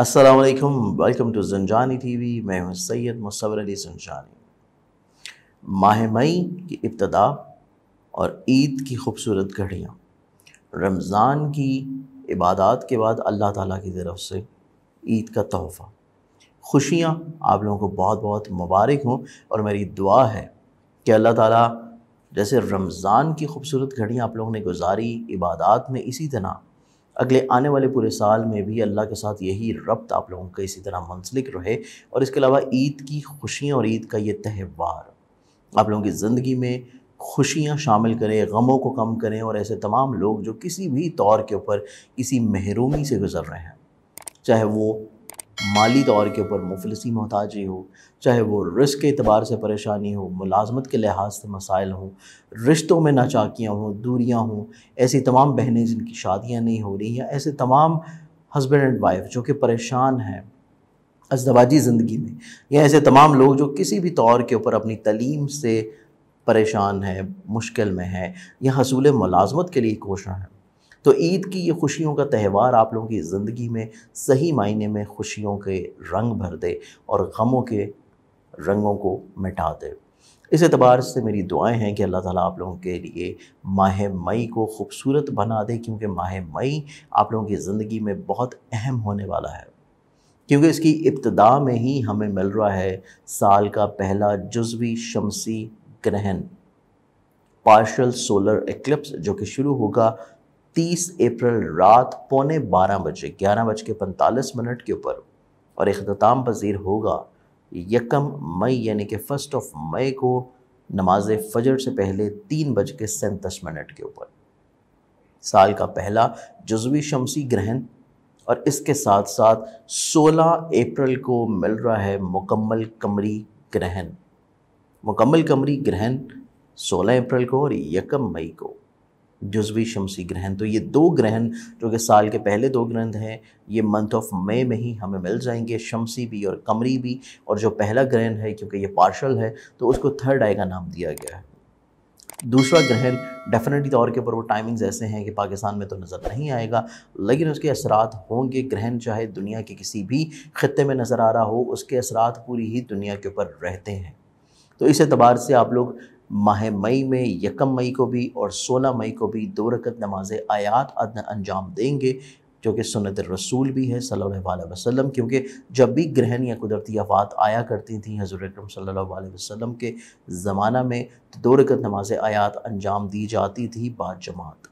असलकम welcome to जंजानी TV मैं हूं सैयद मुसवर अली जंजानी माह मई की इब्तदा और ईद की खूबसूरत घड़ियाँ रमज़ान की इबादत के बाद अल्लाह ताला की तरफ से ईद का तोहफ़ा खुशियाँ आप लोगों को बहुत बहुत मुबारक हों और मेरी दुआ है कि अल्लाह ताला जैसे रमज़ान की खूबसूरत घड़ियाँ आप लोगों ने गुजारी इबादत में इसी तरह अगले आने वाले पूरे साल में भी अल्लाह के साथ यही रब्त आप लोगों का इसी तरह मुंसलिक रहे और इसके अलावा ईद की खुशियाँ और ईद का ये त्यौहार आप लोगों की ज़िंदगी में खुशियाँ शामिल करें गमों को कम करें और ऐसे तमाम लोग जो किसी भी तौर के ऊपर किसी महरूमी से गुजर रहे हैं चाहे वो माली तौर के ऊपर मुफलसी मोहताजी हो चाहे वो रिस्क के अतबार से परेशानी हो मुलाजमत के लिहाज से मसाइल हों रिश्तों में नाचाकियाँ हों दूरियाँ हों ऐसी तमाम बहनें जिनकी शादियाँ नहीं हो रही या ऐसे तमाम हस्बैंड एंड वाइफ जो कि परेशान हैं अजदवाजी ज़िंदगी में या ऐसे तमाम लोग जो किसी भी तौर के ऊपर अपनी तलीम से परेशान हैं मुश्किल में हैं या हसूल मुलाजमत के लिए कोश हैं तो ईद की ये खुशियों का त्यौहार आप लोगों की ज़िंदगी में सही मायने में खुशियों के रंग भर दे और गमों के रंगों को मिटा दे इस एतबार से मेरी दुआएं हैं कि अल्लाह ताला आप लोगों के लिए माह मई को खूबसूरत बना दे क्योंकि माह मई आप लोगों की ज़िंदगी में बहुत अहम होने वाला है क्योंकि इसकी इब्तदा में ही हमें मिल रहा है साल का पहला जज्वी शमसी ग्रहण पार्शल सोलर एक्लिप्स जो कि शुरू होगा 30 अप्रैल रात पौने बारह बजे ग्यारह बज के पैंतालीस मिनट के ऊपर और अख्ताम पजीर होगा यकम मई यानी कि फ़र्स्ट ऑफ मई को नमाज फजर से पहले तीन बज के सैंतीस मिनट के ऊपर साल का पहला जजवी शमसी ग्रहण और इसके साथ साथ 16 अप्रैल को मिल रहा है मुकम्मल कमरी ग्रहण मुकम्मल कमरी ग्रहण 16 अप्रैल को और यकम मई को जज्वी शमसी ग्रहण तो ये दो ग्रहण जो कि साल के पहले दो ग्रहण हैं ये मंथ ऑफ मई में ही हमें मिल जाएंगे शमसी भी और कमरी भी और जो पहला ग्रहण है क्योंकि ये पार्शल है तो उसको थर्ड आई का नाम दिया गया है दूसरा ग्रहण डेफिनेटली तौर तो के ऊपर वो टाइमिंग्स ऐसे हैं कि पाकिस्तान में तो नज़र नहीं आएगा लेकिन उसके असरात होंगे ग्रहण चाहे दुनिया के किसी भी खत्े में नज़र आ रहा हो उसके असरात पूरी ही दुनिया के ऊपर रहते हैं तो इस एतबार से आप लोग माह मई में यकम मई को भी और सोलह मई को भी दो रकत नमाज आयात अंजाम देंगे जो कि सुनत रसूल भी है सल्ला वसलम क्योंकि जब भी ग्रहण या कुदरती आफात आया करती थी हज़र अक्रम वसलम के ज़माना में तो दो रकत नमाज आयात अंजाम दी जाती थी बाद जमात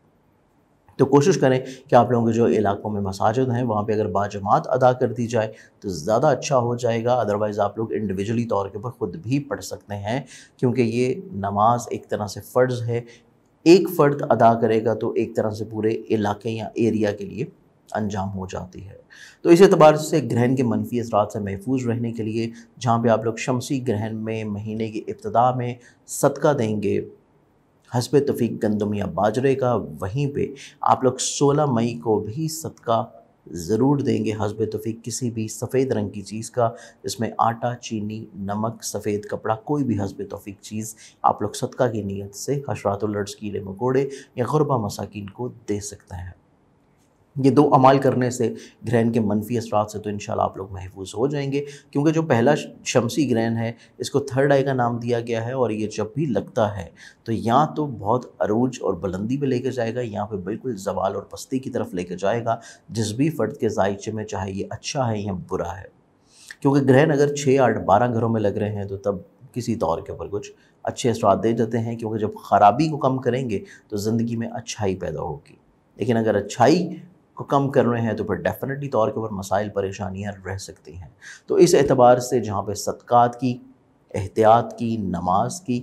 तो कोशिश करें कि आप लोगों के जो इलाकों में मसाजद हैं वहाँ पर अगर बाजमात अदा कर दी जाए तो ज़्यादा अच्छा हो जाएगा अदरवाइज़ आप लोग इंडिविजुअली तौर के ऊपर ख़ुद भी पढ़ सकते हैं क्योंकि ये नमाज एक तरह से फ़र्ज़ है एक फ़र्द अदा करेगा तो एक तरह से पूरे इलाके या एरिया के लिए अंजाम हो जाती है तो इस एतबार से ग्रहण के मनफी असरात से महफूज रहने के लिए जहाँ पे आप लोग शमसी ग्रहण में महीने की इब्तदा में सदका देंगे हसब तफ़ीक गंदम या बाजरे का वहीं पे आप लोग 16 मई को भी सदका ज़रूर देंगे हसब तफ़ीक किसी भी सफ़ेद रंग की चीज़ का जिसमें आटा चीनी नमक सफ़ेद कपड़ा कोई भी हसब तफ़ीक चीज़ आप लोग सदका की नीयत से हशरातुल्लड्स कीड़े मकोड़े या गुरबा मसाकिन को दे सकते हैं ये दो अमाल करने से ग्रहण के मनफी असरात से तो इन आप लोग महफूज हो जाएंगे क्योंकि जो पहला शमसी ग्रहण है इसको थर्ड आई का नाम दिया गया है और ये जब भी लगता है तो या तो बहुत अरूज और बुलंदी पे लेके जाएगा या फिर बिल्कुल जवाल और पस्ती की तरफ लेके जाएगा जिस भी फ़र्द के जायचे में चाहे ये अच्छा है या बुरा है क्योंकि ग्रहण अगर छः आठ बारह घरों में लग रहे हैं तो तब किसी तौर के ऊपर कुछ अच्छे असर दे जाते हैं क्योंकि जब ख़राबी को कम करेंगे तो ज़िंदगी में अच्छाई पैदा होगी लेकिन अगर अच्छाई को कम कर रहे हैं तो फिर डेफिनेटली तौर तो के ऊपर मसाइल परेशानियाँ रह सकती हैं तो इस एतबार से जहाँ पर सदक़ात की एहतियात की नमाज की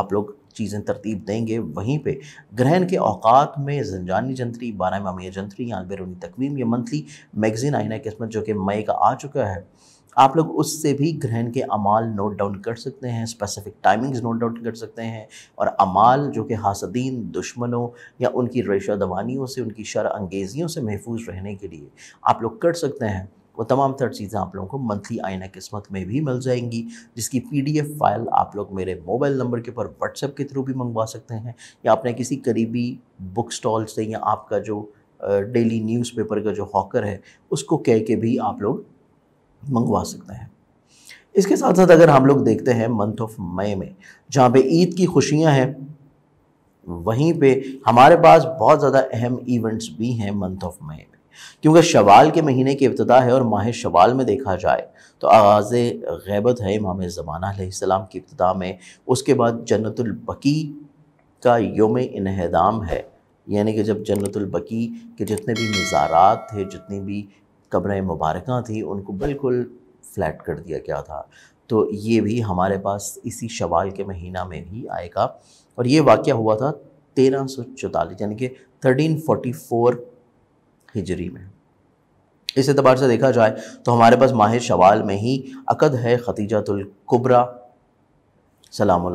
आप लोग चीज़ें तरतीब देंगे वहीं पे ग्रहण के अवकात में जंजानी जंतरी बारह मामिया जंतरी या बैरूनी तकवीम या मंथली मैगज़ीन आइना किस्मत जो कि मई का आ चुका है आप लोग उससे भी ग्रहण के अमाल नोट डाउन कर सकते हैं स्पेसिफिक टाइमिंग्स नोट डाउन कर सकते हैं और अमाल जो कि हासदीन दुश्मनों या उनकी रेशा दवानियों से उनकी शर अंगेज़ियों से महफूज रहने के लिए आप लोग कर सकते हैं वो तमाम तर चीज़ें आप लोगों को मंथली आइना किस्मत में भी मिल जाएंगी जिसकी पीडीएफ फाइल आप लोग मेरे मोबाइल नंबर के ऊपर व्हाट्सएप के थ्रू भी मंगवा सकते हैं या अपने किसी करीबी बुक स्टॉल से या आपका जो डेली न्यूज़पेपर का जो हॉकर है उसको कह के भी आप लोग मंगवा सकते हैं इसके साथ साथ अगर हम लोग देखते हैं मंथ ऑफ मई में जहाँ पे ईद की खुशियाँ हैं वहीं पे हमारे पास बहुत ज़्यादा अहम इवेंट्स भी हैं मंथ ऑफ मई में क्योंकि शवाल के महीने की इब्तदा है और माह शवाल में देखा जाए तो आगाज़ गैबत है इमाम ज़मानाम की इब्तदा में उसके बाद जन्नतुलबकी का योम इनहदाम है यानी कि जब जन्नतुलबकी के जितने भी मज़ारात थे जितनी भी कब्रें मुबारक थी उनको बिल्कुल फ्लैट कर दिया गया था तो ये भी हमारे पास इसी शवाल के महीना में ही आएगा और ये वाक़ हुआ था तेरह सौ चौतालीस यानी कि थर्टीन फोर्टी फोर हिजरी में इस एतबार से देखा जाए तो हमारे पास माहिर शवाल में ही अकद है खतीजातुल्कुबरा सलाम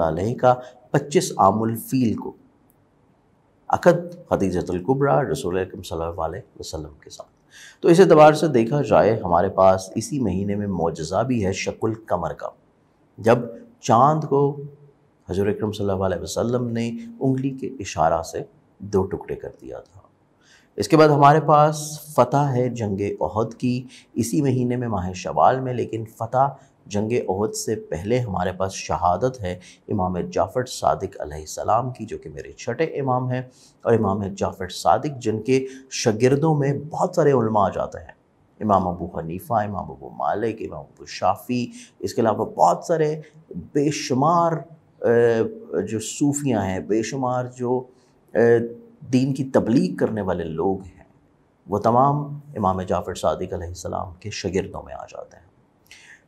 का पच्चीस आमुल फील को अकद खदीजतुल्कुबरा रसूल वसल्लम के साथ तो इस एतबार से देखा जाए हमारे पास इसी महीने में मुजज़ा भी है शक्ल कमर का जब चांद को हजूर अक्रम वसल्लम ने उंगली के इशारा से दो टुकड़े कर दिया था इसके बाद हमारे पास फ़तह है जंग अहद की इसी महीने में माह शवाल में लेकिन फ़तह जंग अहद से पहले हमारे पास शहादत है इमाम जाफ़र सदक सलाम की जो कि मेरे छठे इमाम हैं और इमाम जाफ़र सदक जिनके शगिरदों में बहुत सारे उलमा आ जाते हैं इमाम अबू हनीफ़ा इमाम अबू मालिक इमाम अबू शाफ़ी इसके अलावा बहुत सारे बेशुमार जो सूफियाँ हैं बेशुमार जो दीन की तबलीग करने वाले लोग हैं वो तमाम इमाम जाफ़र सदक सलाम के शगिरदों में आ जाते हैं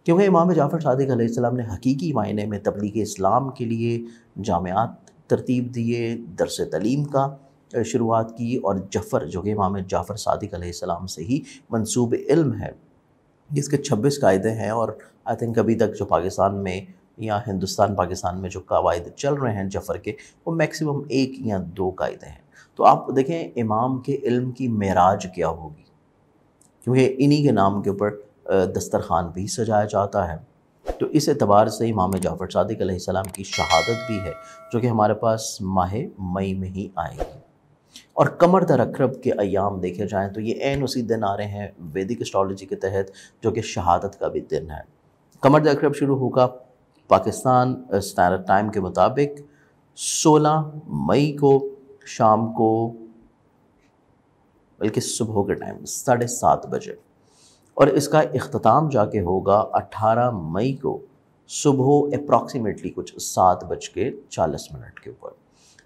क्योंकि इमाम जाफ़र सदक आसमाम ने हकीकी मायने में तबलीग इस्लाम के लिए जामियात तरतीब दिए दरस तलीम का शुरुआत की और जफ़र जो कि इमाम जाफ़र सदक आसमाम से ही मनसूब इल्म है जिसके छब्बीस कायदे हैं और आई थिंक अभी तक जो पाकिस्तान में या हिंदुस्तान पाकिस्तान में जो कवायद चल रहे हैं जफ़र के वो मैक्सिमम एक या दो कायदे हैं तो आप देखें इमाम के इल्म की मराज क्या होगी क्योंकि इन्हीं के नाम के ऊपर दस्तरखान भी सजाया जाता है तो इस एतबार से इमाम जाफ़र सदक आसमाम की शहादत भी है जो कि हमारे पास माह मई में ही आएगी और कमर दर अकरब के अयाम देखे जाएँ तो ये एन उसी दिन आ रहे हैं वैदिक एस्ट्रोलॉजी के तहत जो कि शहादत का भी दिन है कमर दर अकरब शुरू होगा पाकिस्तान स्टैंडर्ड टाइम के मुताबिक 16 मई को शाम को बल्कि सुबह के टाइम साढ़े सात बजे और इसका अख्ताम जाके होगा अट्ठारह मई को सुबह अप्रॉक्सीमेटली कुछ सात बज के चालीस मिनट के ऊपर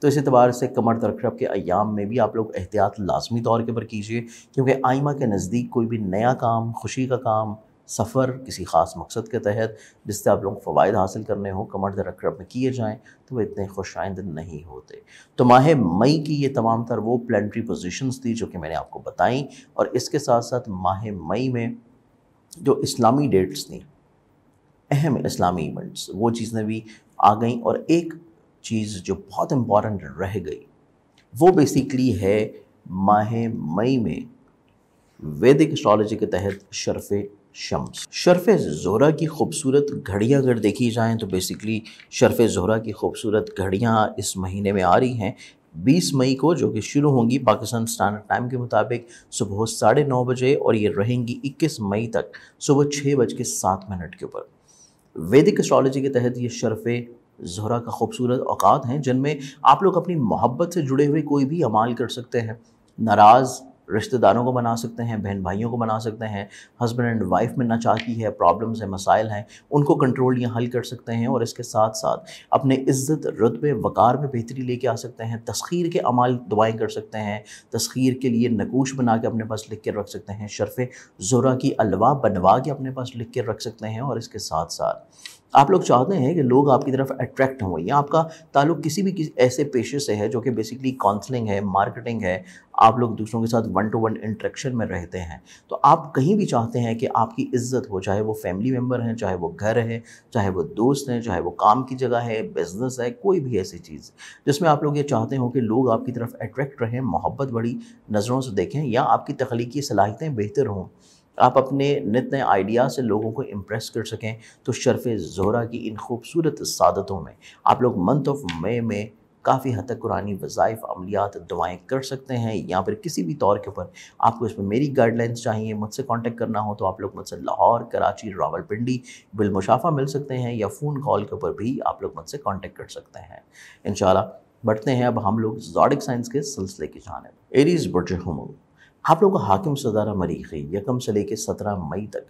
तो इस एतबार से कमर तरखरब के अयाम में भी आप लोग एहतियात लाजमी तौर के ऊपर कीजिए क्योंकि आइमा के नज़दीक कोई भी नया काम खुशी का काम सफ़र किसी ख़ास मकसद के तहत जिससे आप लोगों को फ़वाद हासिल करने हों कमर रकरब में किए जाएँ तो वह इतने खुश आइंद नहीं होते तो माह मई की ये तमाम तर वो प्लानट्री पोजिशंस थी जो कि मैंने आपको बताई और इसके साथ साथ माह मई में जो इस्लामी डेट्स थी अहम इस्लामी इवेंट्स वो चीज़ें भी आ गई और एक चीज़ जो बहुत इम्पॉर्टेंट रह गई वो बेसिकली है माह मई में वैदिक एस्ट्रोलॉजी के तहत शरफ़ शम्स शरफ़ जोरा की खूबसूरत घड़ियाँ अगर देखी जाएँ तो बेसिकली शरफ़ जोरा की खूबसूरत घड़ियाँ इस महीने में आ रही हैं 20 मई को जो कि शुरू होंगी पाकिस्तान स्टैंडर्ड टाइम के मुताबिक सुबह साढ़े नौ बजे और ये रहेंगी 21 मई तक सुबह छः बज के सात मिनट के ऊपर वैदिक एस्ट्रोलॉजी के तहत ये शरफ़ जहरा का खूबसूरत अवकात हैं जिनमें आप लोग अपनी मोहब्बत से जुड़े हुए कोई भी अमाल कर सकते हैं नाराज़ रिश्तेदारों को बना सकते हैं बहन भाइयों को बना सकते हैं हस्बैंड एंड वाइफ में नाचाकी है प्रॉब्लम्स है मसाइल हैं उनको कंट्रोल या हल कर सकते हैं और इसके साथ साथ अपने इज़्ज़त रुतबे वक़ार में बेहतरी लेके आ सकते हैं तस्खीर के अमाल दुआएँ कर सकते हैं तस्खीर के लिए नकूश बना के अपने पास लिख कर रख सकते हैं शरफ़ ज़ोरा की अलवा बनवा के अपने पास लिख कर रख सकते हैं और इसके साथ साथ आप लोग चाहते हैं कि लोग आपकी तरफ अट्रैक्ट हों या आपका ताल्लुक किसी भी किसी ऐसे पेशे से है जो कि बेसिकली काउंसलिंग है मार्केटिंग है आप लोग दूसरों के साथ वन टू वन इंट्रैक्शन में रहते हैं तो आप कहीं भी चाहते हैं कि आपकी इज्जत हो चाहे वो फैमिली मेम्बर हैं चाहे वो घर है चाहे वो दोस्त हैं चाहे वो काम की जगह है बिजनेस है कोई भी ऐसी चीज़ जिसमें आप लोग ये चाहते हो कि लोग आपकी तरफ अट्रैक्ट रहें मोहब्बत बड़ी नज़रों से देखें या आपकी तख्लीकी सलाहितें बेहतर हों आप अपने नित नए आइडिया से लोगों को इम्प्रेस कर सकें तो शरफ़ जहरा की इन खूबसूरत सादतों में आप लोग मंथ ऑफ मई में काफ़ी हद तक कुरानी वज़ाइफ अमलियात दुआएं कर सकते हैं या फिर किसी भी तौर के ऊपर आपको इसमें मेरी गाइडलाइंस चाहिए मुझसे कांटेक्ट करना हो तो आप लोग मुझसे लाहौर कराची रावलपिंडी बिलमुशाफा मिल सकते हैं या फ़ोन कॉल के ऊपर भी आप लोग मुझसे कांटेक्ट कर सकते हैं इन बढ़ते हैं अब हम लोग जॉडिक साइंस के सिलसिले की जानब एरीज बर्ज आप लोगों का हाकिम सदारा मरीखी यकम से लेकर सत्रह मई तक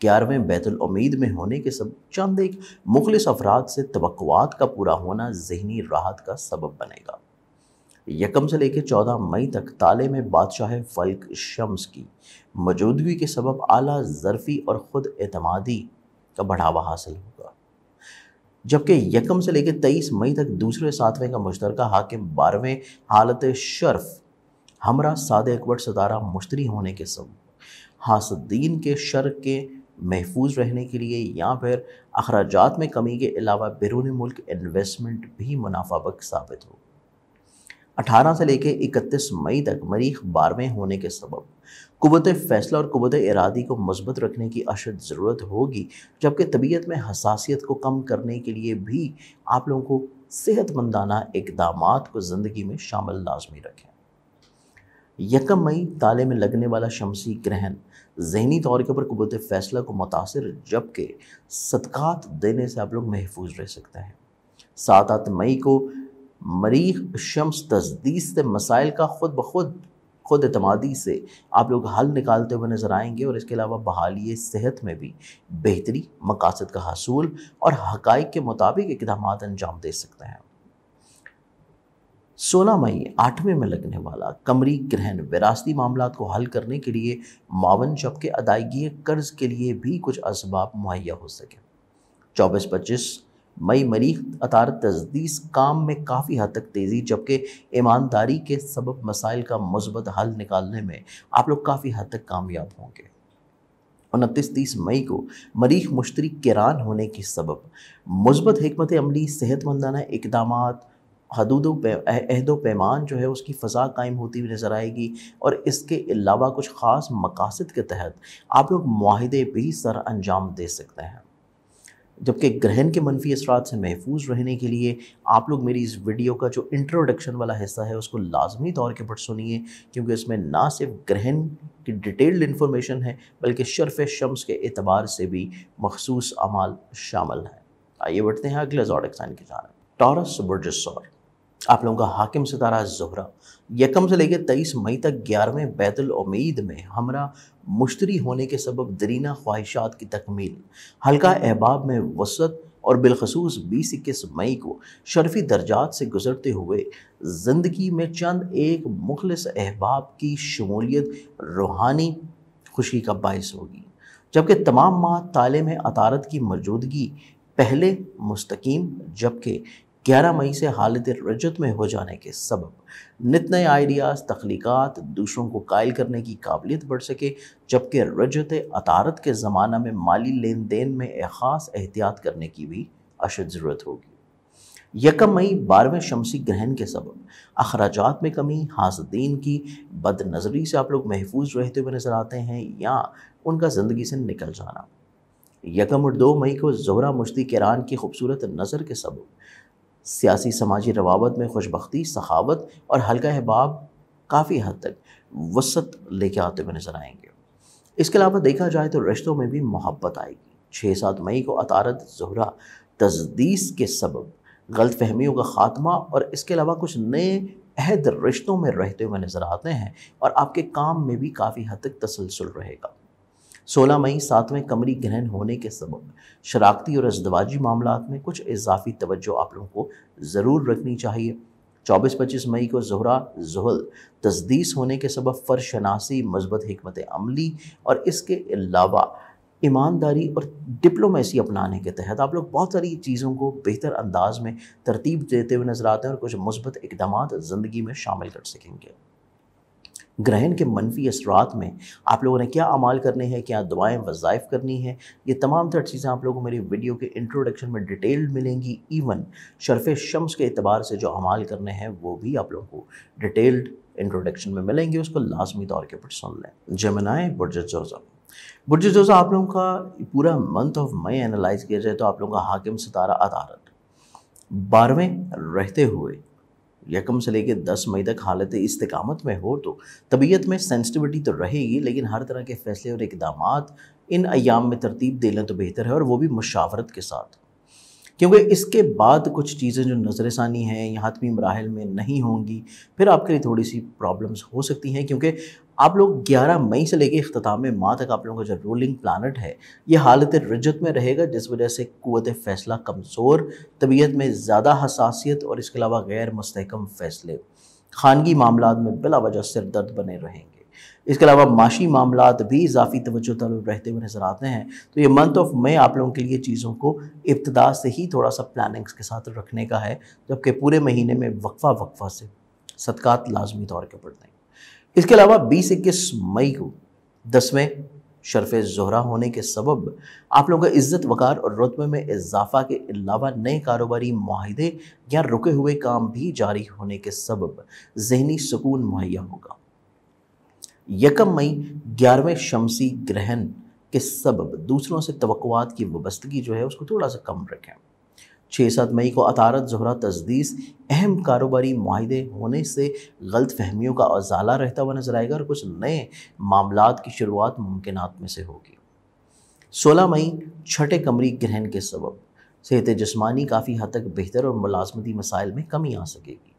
ग्यारहवें बैतुल में होने के सब चंद एक मुखलिस अफराद से तवक़ात का पूरा होना जहनी राहत का सबब बनेगा यकम से लेकर चौदह मई तक ताले में बादशाह फल्क शम्स की मौजूदगी के सबब आला ज़रफ़ी और ख़ुद अतमादी का बढ़ावा हासिल होगा जबकि यकम से लेकर तेईस मई तक दूसरे सातवें का मुश्तरक हाकिम बारहवें हालत शर्फ़ हमरा साद अकबर सदारा मुश्तरी होने के सब हासद्दीन के शर के महफूज रहने के लिए या फिर अखराज में कमी के अलावा बैरून मुल्क इन्वेस्टमेंट भी मुनाफा बक साबित हो 18 से लेकर इकतीस मई तक मरीख बारहवें होने के सबब कुत फैसला और कुत इरादी को मजबूत रखने की अशद ज़रूरत होगी जबकि तबीयत में हसासीत को कम करने के लिए भी आप लोगों को सेहतमंदाना इकदाम को ज़िंदगी में शामिल लाजमी रखें यकम मई ताले में लगने वाला शमसी ग्रहण जहनी तौर के ऊपर कुबरत फैसला को मुतासर जबकि सदक़ात देने से आप लोग महफूज रह सकते हैं सात आठ मई को मरीख शम्स तजदीस से मसाइल का खुद ब खुद खुद अतमादी से आप लोग हल निकालते हुए नज़र आएंगे और इसके अलावा बहाली सेहत में भी बेहतरी मकासद का हसूल और हक़ के मुताबिक इकदाम अंजाम दे सकते हैं सोलह मई आठवें में लगने वाला कमरी ग्रहण विरासती मामला को हल करने के लिए मावन जबकि अदायगी कर्ज के लिए भी कुछ इसबाब मुहैया हो सके चौबीस पच्चीस मई मरीख अतार तजदीस काम में काफ़ी हद तक तेज़ी जबकि ईमानदारी के सबब मसाइल का मस्बत हल निकालने में आप लोग काफ़ी हद तक कामयाब होंगे उनतीस तीस मई को मरीख मुश्तरी किरान होने के सबब मस्बत हमत अमली सेहतमंदाना इकदाम हदूद अहद पैमान जो है उसकी फ़ज़ा कायम होती हुई नज़र आएगी और इसके अलावा कुछ ख़ास मकासद के तहत आप लोग माहदे भी सर अंजाम दे सकते हैं जबकि ग्रहण के मनफी असरात से महफूज रहने के लिए आप लोग मेरी इस वीडियो का जो इंट्रोडक्शन वाला हिस्सा है उसको लाजमी तौर के पर सुनिए क्योंकि इसमें ना सिर्फ ग्रहण की डिटेल्ड इन्फॉर्मेशन है बल्कि शर्फ शम्स के अतबार से भी मखसूस अमाल शामिल हैं आइए बढ़ते हैं अगले जॉड की जानब टॉरस बुरजसौर आप लोगों का हाकिम सितारा जहरा यकम से लेकर तेईस मई तक ग्यारहवें बैतुल उम्मीद में हमरा मुश्तरी होने के सबब दरीना ख्वाहिशात की तकमील हल्का अहबाब में वसत और बिलखसूस बीस इक्कीस मई को शर्फी दर्जात से गुजरते हुए ज़िंदगी में चंद एक मुखलस अहबाब की शमूलियत रूहानी खुशी का बायस होगी जबकि तमाम माह ताले में अतारत की मौजूदगी पहले मुस्तकीम जबकि ग्यारह मई से हालत रजत में हो जाने के सबब नित नए आइडियाज़ तख्लीक दूसरों को कायल करने की काबिलियत बढ़ सके जबकि रजत अतारत के ज़माना में माली लेन देन में एक ख़ास एहतियात करने की भी अशद ज़रूरत होगी यकम मई बारहवें शमसी ग्रहण के सबब अखराज में कमी हाजदीन की बद नज़री से आप लोग महफूज रहते हुए नज़र आते हैं या उनका ज़िंदगी से निकल जाना यकम और दो मई को जहरा मुश्ती केरान की खूबसूरत नज़र के सबब सियासी समाजी रवाबत में खुशबख्ती सखावत और हल्का अहबाब काफ़ी हद तक वसत लेके आते हुए नज़र आएंगे इसके अलावा देखा जाए तो रिश्तों में भी मोहब्बत आएगी छः सात मई को अतारत जहरा तजदीस के सबब गलत फहमियों का ख़ात्मा और इसके अलावा कुछ नए अहद रिश्तों में रहते हुए नज़र आते हैं और आपके काम में भी काफ़ी हद तक तसलसल रहेगा 16 मई सातवें कमरी ग्रहण होने के सबब शराखती और अजदवाजी मामला में कुछ इजाफी तवज्जो आप लोगों को ज़रूर रखनी चाहिए चौबीस पच्चीस मई को जहरा जहल तजदीस होने के सबब फरशनासी मजबत हमत अमली और इसके अलावा ईमानदारी और डिप्लोमेसी अपनाने के तहत आप लोग बहुत सारी चीज़ों को बेहतर अंदाज में तरतीब देते हुए नज़र आते हैं और कुछ मुस्बत इकदाम ज़िंदगी में शामिल कर सकेंगे ग्रहण के मनफी असरात में आप लोगों ने क्या अमाल करने हैं क्या दुआएं वज़ाइफ करनी है ये तमाम तर चीज़ें आप लोगों को मेरी वीडियो के इंट्रोडक्शन में डिटेल मिलेंगी इवन शरफ़ शम्स के अतबार से जो अमाल करने हैं वो भी आप लोगों को डिटेल्ड इंट्रोडक्शन में मिलेंगे उसको लाजमी तौर के ऊपर सुन लें जमनाए बुरज जोजा बुरज जोजा आप लोगों का पूरा मंथ ऑफ मई एनालाइज किया जाए तो आप लोगों का हाकिम सितारा अदारत बारहवें रहते हुए यकम से लेकर दस मई तक हालत इस्तकामत में हो तो तबीयत में सेंसिटिविटी तो रहेगी लेकिन हर तरह के फैसले और इकदाम इन अयाम में तरतीब देना तो बेहतर है और वो भी मशावरत के साथ क्योंकि इसके बाद कुछ चीज़ें जो नज़र षानी हैं या हतमी मराहल में नहीं होंगी फिर आपके लिए थोड़ी सी प्रॉब्लम्स हो सकती हैं क्योंकि आप लोग 11 मई से लेकर अख्ताम माह तक आप लोगों का जो रूलिंग प्लानट है ये हालत रजत में रहेगा जिस वजह से क़वत फ़ैसला कमज़ोर तबीयत में ज़्यादा हसासीत और इसके अलावा गैर मस्तकम फ़ैसले खानगी मामला में बिला वजह सिर दर्द बने रहेंगे इसके अलावा माशी मामला भी इजाफी तवज्जो तलब रहते हुए नज़र आते हैं तो ये मंथ ऑफ मई आप लोगों के लिए चीज़ों को इब्तदा से ही थोड़ा सा प्लानिंग्स के साथ रखने का है जबकि पूरे महीने में वक्फा वक्फा से सदक़ात लाजमी तौर के पड़ते हैं इसके अलावा बीस इक्कीस मई को दसवें शरफ़ जहरा होने के सबब आप लोगों का इज़्ज़त वक़ार और रुतबे में इजाफ़ा के अलावा नए कारोबारी माहदे या रुके हुए काम भी जारी होने के सबब जहनी सुकून मुहैया होगा यकम मई ग्यारहवें शमसी ग्रहण के सबब दूसरों से तवक़ात की वबस्तगी जो है उसको थोड़ा सा कम रखें छः सात मई को अतारत जहरा तजदीस अहम कारोबारी माहे होने से गलत फहमियों का अजाला रहता हुआ नजर आएगा और कुछ नए मामला की शुरुआत मुमकिन में से होगी सोलह मई छठे कमरी ग्रहण के सबब सेहत जस्मानी काफ़ी हद तक बेहतर और मुलाजमती मसाइल में कमी आ सकेगी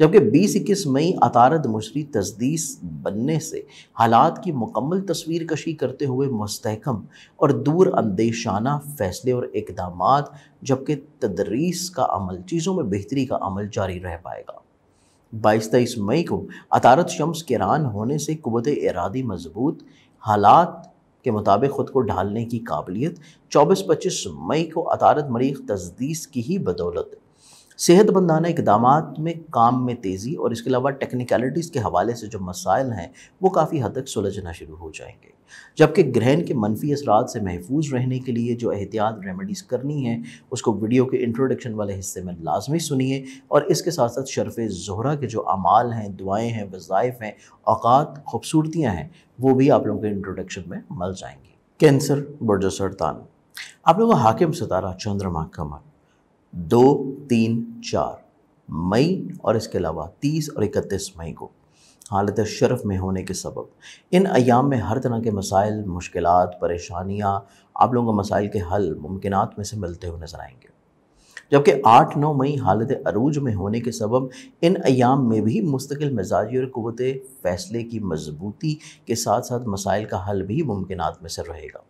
जबकि 20-21 मई अतारद मुशरी तजदीस बनने से हालात की मुकम्मल तस्वीर कशी करते हुए मस्तकम और दूर अंदेशाना फैसले और इकदाम जबकि तदरीस का अमल चीज़ों में बेहतरी का अमल जारी रह पाएगा बाईस तेईस मई को अतारत शम्स केरान होने से कुत इरादी मजबूत हालात के मुताबिक ख़ुद को ढालने की काबिलियत चौबीस पच्चीस मई को अतारत मरीख तजदीस की ही बदौलत सेहतमंदाना इकदाम में काम में तेज़ी और इसके अलावा टेक्निकलिटीज़ के हवाले से जो मसाइल हैं वो काफ़ी हद तक सुलझना शुरू हो जाएंगे जबकि ग्रहण के मनफी असरा से महफूज रहने के लिए जो एहतियात रेमडीज़ करनी है उसको वीडियो के इंट्रोडक्शन वाले हिस्से में लाजमी सुनिए और इसके साथ साथ शरफ़ जहरा के जो अमाल हैं दुआएँ हैं वज़ाइफ़ हैं अवकात खूबसूरतियाँ हैं वो भी आप लोगों के इंट्रोडक्शन में मल जाएंगी कैंसर बर्जो सरतान आप लोगों का हाकिम सतारा चंद्रमा कमर दो तीन चार मई और इसके अलावा तीस और इकतीस मई को हालत शरफ में होने के सबब इन अयाम में हर तरह के मसाइल मुश्किल परेशानियाँ आप लोगों को मसाइल के हल मुमकिन में से मिलते हुए नज़र आएंगे जबकि आठ नौ मई हालत अरूज में होने के सबब इन अयाम में भी मुस्तकिल मिजाजी और क़वत फ़ैसले की मजबूती के साथ साथ मसाइल का हल भी मुमकिन में से रहेगा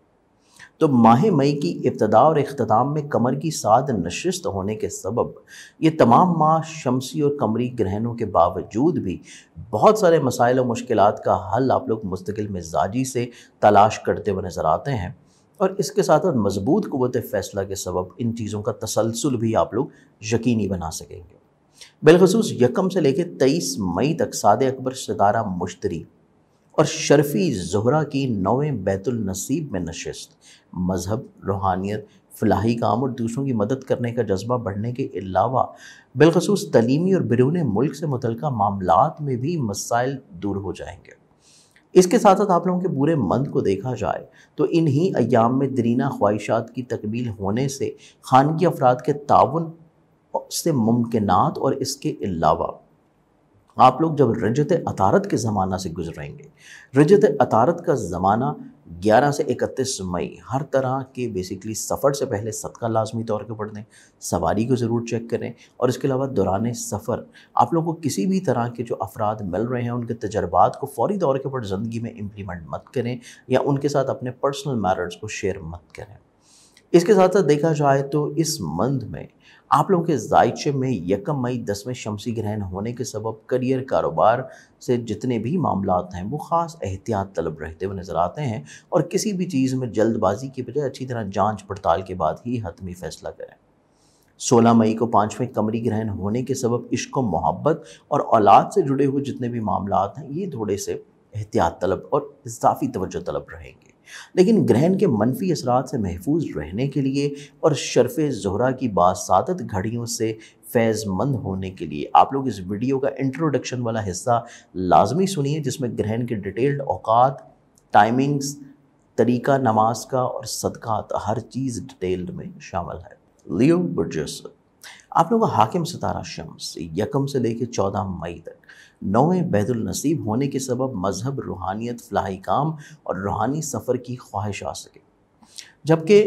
तो माह मई की इब्तदा और अख्ताम में कमर की साध नशस्त होने के सबब ये तमाम माह शमसी और कमरी ग्रहणों के बावजूद भी बहुत सारे मसाइल और मुश्किल का हल आप लोग मुस्तकिल मिजाजी से तलाश करते हुए नज़र आते हैं और इसके साथ साथ मजबूत कुत फैसला के सबब इन चीज़ों का तसलसल भी आप लोग यकीनी बना सकेंगे बिलखसूस यकम से लेकर तेईस मई तक साद अकबर सितारा मुश्तरी और शर्फी जहरा की नौवें बैतुल नसीब में नशस्त मजहब रूहानियत फलाही काम और दूसरों की मदद करने का जज्बा बढ़ने के अलावा बिलखसूस तलीमी और बिरून मुल्क से मुतल मामला में भी मसाइल दूर हो जाएंगे इसके साथ साथ आप लोगों के बुरे मंद को देखा जाए तो इन्हीं अयाम में दरीना ख्वाहिशात की तकबील होने से खानगी अफराद के ताउन से मुमकिन और इसके अलावा आप लोग जब रजत अतारत के ज़माना से गुजरेंगे रजत अतारत का ज़माना 11 से 31 मई हर तरह के बेसिकली सफ़र से पहले सदका लाजमी तौर पर पढ़ दें सवारी को ज़रूर चेक करें और इसके अलावा दौरान सफ़र आप लोगों को किसी भी तरह के जो अफराद मिल रहे हैं उनके तजर्बात को फौरी तौर के पर ज़िंदगी में इम्प्लीमेंट मत करें या उनके साथ अपने पर्सनल मैरट्स को शेयर मत करें इसके साथ साथ देखा जाए तो इस मंथ में आप लोगों के जायचे में यकम मई दसवें शमसी ग्रहण होने के सबब करियर कारोबार से जितने भी मामला हैं वो ख़ास एहतियात तलब रहते हुए नज़र आते हैं और किसी भी चीज़ में जल्दबाजी की बजाय अच्छी तरह जाँच पड़ताल के बाद ही हतमी फैसला करें सोलह मई को पाँचवें कमरी ग्रहण होने के सबब इश्क मोहब्बत और औलाद से जुड़े हुए जितने भी मामला हैं ये थोड़े से एहतियात तलब और इजाफी तवज्जो तलब रहेंगे लेकिन ग्रहण के मनफी असरात से महफूज रहने के लिए और शरफ़ जहरा की बासादत घड़ियों से फैज़मंद होने के लिए आप लोग इस वीडियो का इंट्रोडक्शन वाला हिस्सा लाजमी सुनिए जिसमें ग्रहण के डिटेल्ड अवकात टाइमिंग्स तरीका नमाज का और सदकात हर चीज़ डिटेल्ड में शामिल है लियो बुर्जस आप का हाकिम सितारा शम्स यकम से लेकर चौदह मई तक नौवे बैतुल नसीब होने के सबब मजहब रूहानियत फ़लाही काम और रूहानी सफ़र की ख्वाहिश आ सके जबकि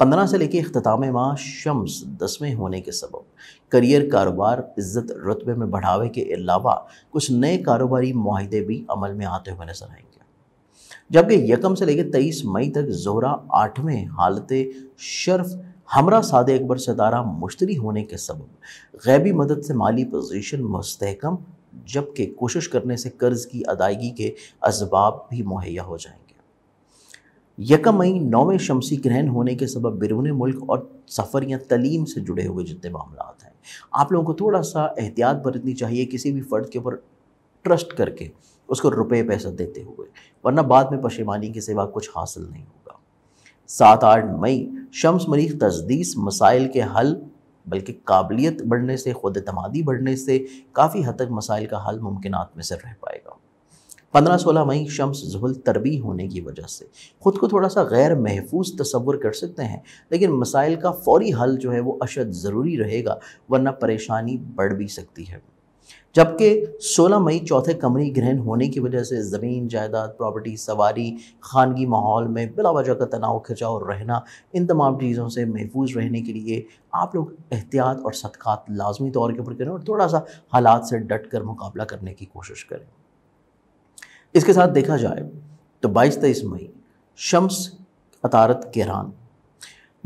पंद्रह से लेकर अख्ताम माह शम्स दसवें होने के सबब करियर कारोबार इज़्ज़त रतबे में बढ़ावे के अलावा कुछ नए कारोबारी माहे भी अमल में आते हुए नजर आएंगे जबकि यकम से लेकर तेईस मई तक जोरा आठवें हालत शर्फ हमरा साद अकबर सतारा मुश्तरी होने के सबब गैबी मदद से माली पोजीशन मस्तकम जबकि कोशिश करने से कर्ज की अदायगी के इसबाब भी मुहैया हो जाएंगे यकम मई नौवें शमसी ग्रहण होने के सबब बिरून मुल्क और सफ़र या तलीम से जुड़े हुए जितने मामला हैं आप लोगों को थोड़ा सा एहतियात बरतनी चाहिए किसी भी फ़र्द के ऊपर ट्रस्ट करके उसको रुपये पैसा देते हुए वरना बाद में पशेमानी के सिवा कुछ हासिल नहीं होगा सात आठ मई शम्स मरीख तजदीस मसाइल के हल बल्कि काबिलियत बढ़ने से ख़ुद तमादी बढ़ने से काफ़ी हद तक मसाइल का हल मुमकिन में से रह पाएगा पंद्रह सोलह मई शम्स जहुल तरबी होने की वजह से ख़ुद को थोड़ा सा गैर महफूज तस्वुर कर सकते हैं लेकिन मसाइल का फौरी हल जो है वो अशद ज़रूरी रहेगा वरना परेशानी बढ़ भी सकती है जबकि 16 मई चौथे कमरी ग्रहण होने की वजह से ज़मीन जायदाद प्रॉपर्टी सवारी खानगी माहौल में बिला वजह का तनाव खिंचाव रहना इन तमाम चीज़ों से महफूज रहने के लिए आप लोग एहतियात और सदक़ात लाजमी तौर के ऊपर करें और थोड़ा सा हालात से डट कर मुकाबला करने की कोशिश करें इसके साथ देखा जाए तो बाईस तेईस मई शम्स अतारत केरान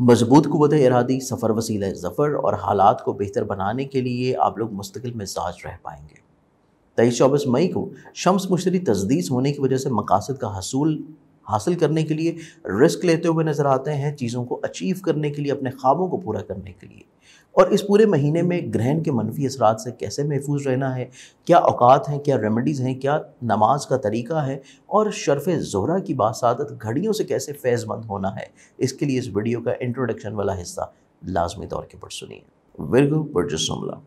मजबूत कुत इरादी सफ़र वसीला ज़फ़र और हालात को बेहतर बनाने के लिए आप लोग मुस्तकिल मिजाज रह पाएंगे तेईस चौबीस मई को शम्स मुशतरी तजदीस होने की वजह से मकासद का हसूल हासिल करने के लिए रिस्क लेते हुए नज़र आते हैं चीज़ों को अचीव करने के लिए अपने ख्वाबों को पूरा करने के लिए और इस पूरे महीने में ग्रहण के मनफी असरात से कैसे महफूज रहना है क्या अवकात हैं क्या रेमेडीज़ हैं क्या नमाज का तरीका है और शरफ़ जहरा की बासादत घड़ियों से कैसे फैज़मंद होना है इसके लिए इस वीडियो का इंट्रोडक्शन वाला हिस्सा लाजमी तौर के पर सुनिए वर्गो बर्जसमला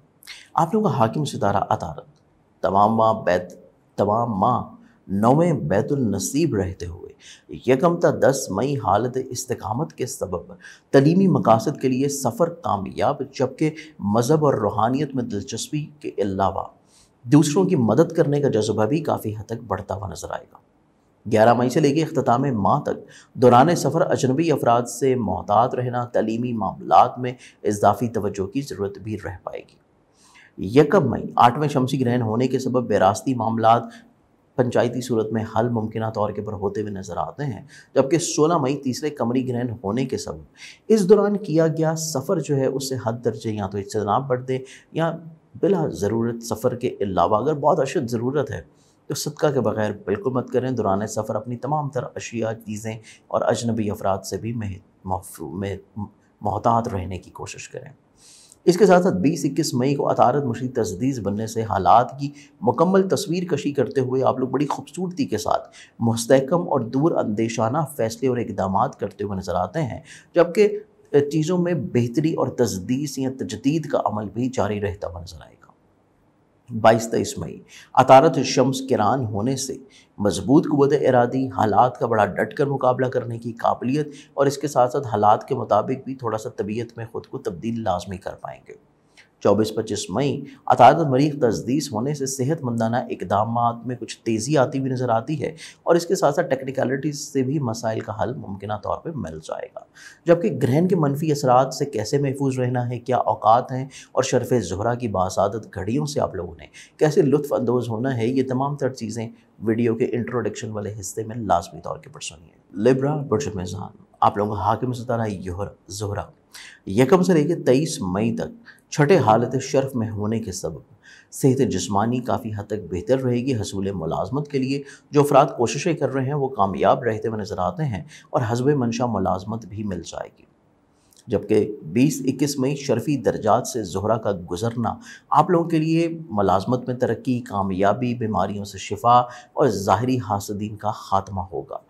आप लोगों का हाकिम सितारा अतारत तमाम माँ बैत तमाम माँ नौवें बैतुलनसीब रहते हुए यकमता दस मई हालत इस्तकामत के सबब तलीमी मकासद के लिए सफ़र कामयाब जबकि मज़हब और रूहानियत में दिलचस्पी के अलावा दूसरों की मदद करने का जज्बा भी काफ़ी हद तक बढ़ता हुआ नज़र आएगा ग्यारह मई से लेकर अख्ताम माह तक दौरान सफ़र अजनबी अफराद से मोहतात रहना तलीमी मामलों में इजाफी तोज्जो की ज़रूरत भी रह पाएगी यकम मई आठवें शमसी ग्रहण होने के सबब बेरास्ती मामला पंचायती सूरत में हल मुमकिन तौर के पर होते हुए नजर आते हैं जबकि 16 मई तीसरे कमरी ग्रहण होने के सब इस दौरान किया गया सफ़र जो है उससे हद दर्जे या तो इज्तनाब बढ़ या बिला ज़रूरत सफ़र के अलावा अगर बहुत अशद ज़रूरत है तो सदका के बगैर बिल्कुल मत करें दौरान सफ़र अपनी तमाम तर अशिया चीज़ें और अजनबी अफराद से भी मोहतात रहने की कोशिश करें इसके साथ साथ बीस इक्कीस मई को अतारत मशीद तजदीज़ बनने से हालात की मुकम्मल तस्वीर कशी करते हुए आप लोग बड़ी खूबसूरती के साथ मस्तकम और दूर अंदेशाना फैसले और इकदाम करते हुए नज़र आते हैं जबकि चीज़ों में बेहतरी और तजदीस या तजदीद का अमल भी जारी रहता हुआ नज़र आएगा बाईस तेईस मई अतारत शम्स किरान होने से मजबूत कुत इरादी हालात का बड़ा डट कर मुकाबला करने की काबिलियत और इसके साथ साथ हालात के मुताबिक भी थोड़ा सा तबीयत में ख़ुद को तब्दील लाजमी कर पाएंगे चौबीस पच्चीस मई अतारत मरीख तजदीस होने से सेहतमंदाना इकदाम में कुछ तेज़ी आती हुई नज़र आती है और इसके साथ साथ टेक्निकलिटीज़ से भी मसाइल का हल मुमकिन तौर पर मिल जाएगा जबकि ग्रहण के मनफी असरात से कैसे महफूज रहना है क्या औकात हैं और शरफ़ जहरा की बासादत घड़ियों से आप लोगों ने कैसे लुफानंदोज होना है ये तमाम तर चीज़ें वीडियो के इंट्रोडक्शन वाले हिस्से में लाजमी तौर के पर सुनिए लिब्रा बुरज मेज़ान आप लोगों का हाकिम सतारा जोहरा जोहरा यकम से लेकर तेईस मई तक छठे हालत शर्फ में होने के सबब सेहत जिस्मानी काफ़ी हद तक बेहतर रहेगी हसूल मुलाजमत के लिए जो अफराद कोशिशें कर रहे हैं वो कामयाब रहते हुए नज़र आते हैं और हसब मनशा मुलाजमत भी मिल जाएगी जबकि 20-21 मई शर्फी दर्जात से जहरा का गुजरना आप लोगों के लिए मुलाजमत में तरक्की कामयाबी बीमारियों से शिफा और ज़ाहरी हासदीन का खात्मा होगा